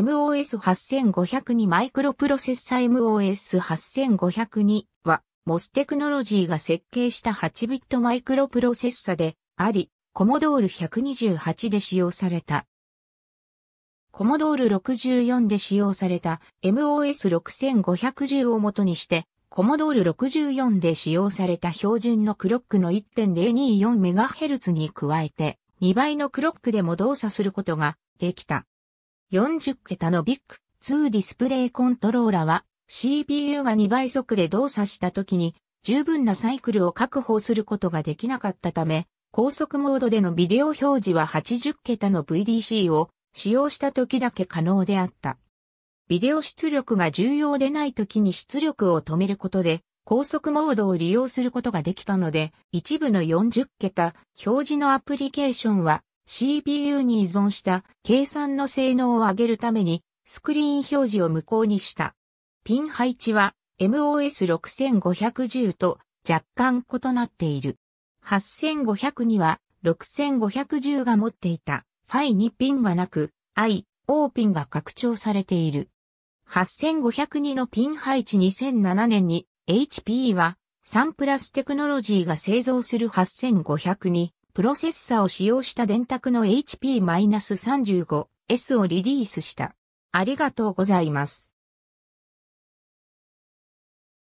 MOS8502 マイクロプロセッサ MOS8502 は、MOS テクノロジーが設計した8ビットマイクロプロセッサであり、コモドール128で使用された。コモドール64で使用された MOS6510 を元にして、コモドール64で使用された標準のクロックの 1.024MHz に加えて、2倍のクロックでも動作することができた。40桁のビッグ2ディスプレイコントローラは CPU が2倍速で動作した時に十分なサイクルを確保することができなかったため、高速モードでのビデオ表示は80桁の VDC を使用した時だけ可能であった。ビデオ出力が重要でない時に出力を止めることで、高速モードを利用することができたので、一部の40桁表示のアプリケーションは CPU に依存した計算の性能を上げるためにスクリーン表示を無効にした。ピン配置は MOS6510 と若干異なっている。8500には6510が持っていたファイにピンがなく I、O ピンが拡張されている。8502のピン配置2007年に HP はサンプラステクノロジーが製造する8 5 0 2プロセッサを使用した電卓の HP-35S をリリースした。ありがとうございます。